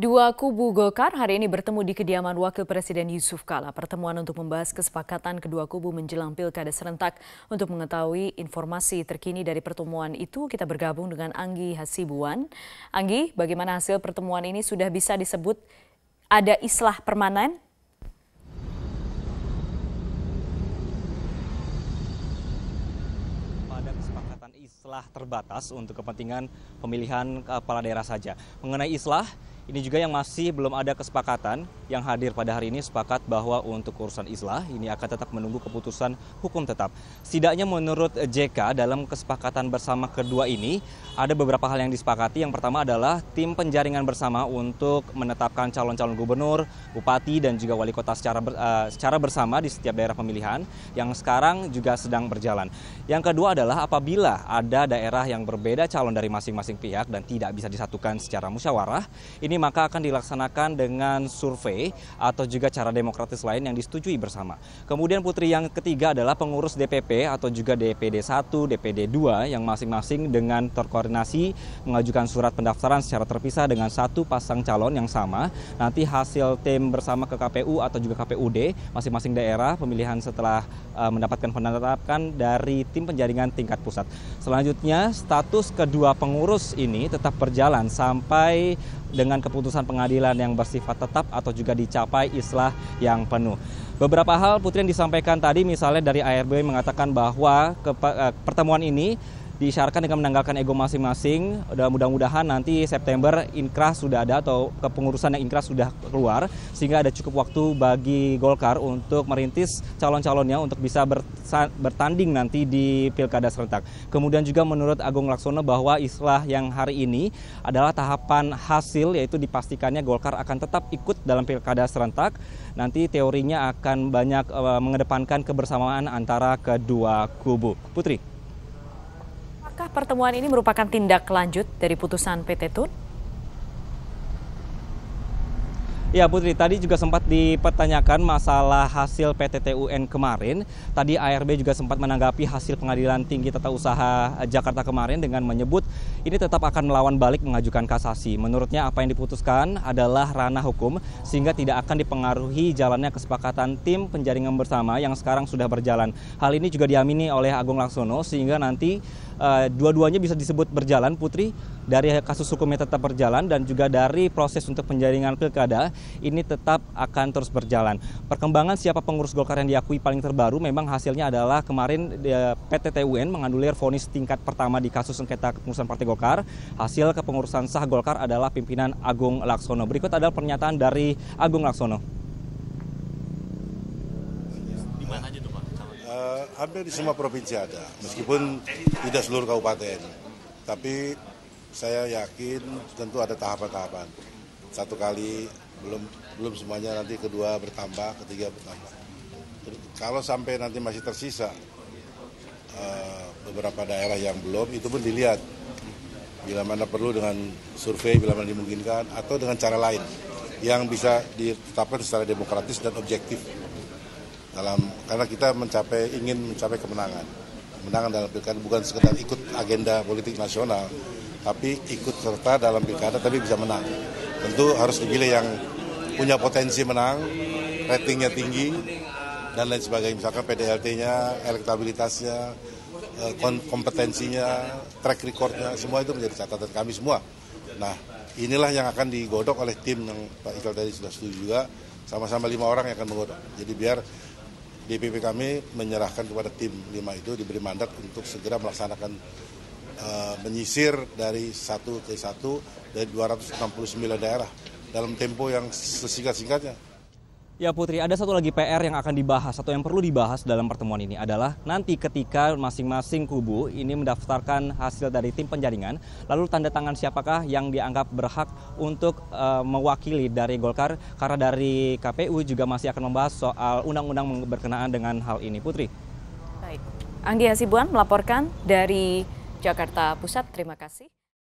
Dua kubu Golkar hari ini bertemu di kediaman Wakil Presiden Yusuf Kala. Pertemuan untuk membahas kesepakatan kedua kubu menjelang pilkada serentak. Untuk mengetahui informasi terkini dari pertemuan itu, kita bergabung dengan Anggi Hasibuan. Anggi, bagaimana hasil pertemuan ini sudah bisa disebut ada islah permanen? islah terbatas untuk kepentingan pemilihan kepala daerah saja. Mengenai islah, ini juga yang masih belum ada kesepakatan yang hadir pada hari ini sepakat bahwa untuk urusan islah ini akan tetap menunggu keputusan hukum tetap. Setidaknya menurut JK dalam kesepakatan bersama kedua ini ada beberapa hal yang disepakati. Yang pertama adalah tim penjaringan bersama untuk menetapkan calon-calon gubernur, bupati dan juga wali kota secara ber, uh, secara bersama di setiap daerah pemilihan yang sekarang juga sedang berjalan. Yang kedua adalah apabila ada daerah yang berbeda calon dari masing-masing pihak dan tidak bisa disatukan secara musyawarah, ini maka akan dilaksanakan dengan survei atau juga cara demokratis lain yang disetujui bersama. Kemudian Putri yang ketiga adalah pengurus DPP atau juga DPD 1, DPD 2 yang masing-masing dengan terkoordinasi mengajukan surat pendaftaran secara terpisah dengan satu pasang calon yang sama. Nanti hasil tim bersama ke KPU atau juga KPUD masing-masing daerah pemilihan setelah uh, mendapatkan penetapan dari tim penjaringan tingkat pusat. Selanjutnya status kedua pengurus ini tetap berjalan sampai dengan keputusan pengadilan yang bersifat tetap atau juga dicapai islah yang penuh. Beberapa hal Putri yang disampaikan tadi misalnya dari ARB mengatakan bahwa eh, pertemuan ini disyaratkan dengan menanggalkan ego masing-masing. mudah-mudahan nanti September inkrah sudah ada atau kepengurusan yang inkrah sudah keluar sehingga ada cukup waktu bagi Golkar untuk merintis calon-calonnya untuk bisa bertanding nanti di Pilkada serentak. Kemudian juga menurut Agung Laksono bahwa istilah yang hari ini adalah tahapan hasil yaitu dipastikannya Golkar akan tetap ikut dalam Pilkada serentak. Nanti teorinya akan banyak eh, mengedepankan kebersamaan antara kedua kubu. Putri Apakah pertemuan ini merupakan tindak lanjut dari putusan PT Tun? Ya Putri, tadi juga sempat dipertanyakan masalah hasil PT TUN kemarin. Tadi ARB juga sempat menanggapi hasil pengadilan tinggi tata usaha eh, Jakarta kemarin dengan menyebut ini tetap akan melawan balik mengajukan kasasi. Menurutnya apa yang diputuskan adalah ranah hukum sehingga tidak akan dipengaruhi jalannya kesepakatan tim penjaringan bersama yang sekarang sudah berjalan. Hal ini juga diamini oleh Agung Laksono sehingga nanti Eh, dua-duanya bisa disebut berjalan Putri dari kasus hukumnya tetap berjalan dan juga dari proses untuk penjaringan pilkada ini tetap akan terus berjalan. Perkembangan siapa pengurus Golkar yang diakui paling terbaru memang hasilnya adalah kemarin PT TUN menganulir vonis tingkat pertama di kasus sengketa kepengurusan Partai Golkar. Hasil kepengurusan sah Golkar adalah pimpinan Agung Laksono. Berikut adalah pernyataan dari Agung Laksono. Di mana aja tuh? Uh, hampir di semua provinsi ada, meskipun tidak seluruh kabupaten. Tapi saya yakin tentu ada tahapan-tahapan. Satu kali belum belum semuanya nanti kedua bertambah, ketiga bertambah. Kalau sampai nanti masih tersisa uh, beberapa daerah yang belum, itu pun dilihat bila mana perlu dengan survei, bila mana dimungkinkan, atau dengan cara lain yang bisa ditetapkan secara demokratis dan objektif dalam karena kita mencapai ingin mencapai kemenangan. Kemenangan dalam pilkada bukan sekedar ikut agenda politik nasional, tapi ikut serta dalam pilkada tapi bisa menang. Tentu harus dipilih yang punya potensi menang, ratingnya tinggi, dan lain sebagainya. Misalkan PDLT-nya, elektabilitasnya, eh, kompetensinya, track recordnya, semua itu menjadi catatan kami semua. Nah, inilah yang akan digodok oleh tim yang Pak Iqbal tadi sudah setuju juga, sama-sama lima orang yang akan menggodok. Jadi biar DPP kami menyerahkan kepada tim lima itu diberi mandat untuk segera melaksanakan uh, menyisir dari satu ke satu dari 269 daerah dalam tempo yang sesingkat-singkatnya. Ya Putri, ada satu lagi PR yang akan dibahas atau yang perlu dibahas dalam pertemuan ini adalah nanti ketika masing-masing kubu ini mendaftarkan hasil dari tim penjaringan, lalu tanda tangan siapakah yang dianggap berhak untuk uh, mewakili dari Golkar karena dari KPU juga masih akan membahas soal undang-undang berkenaan dengan hal ini. Putri. Baik. Anggi Hasibuan melaporkan dari Jakarta Pusat. Terima kasih.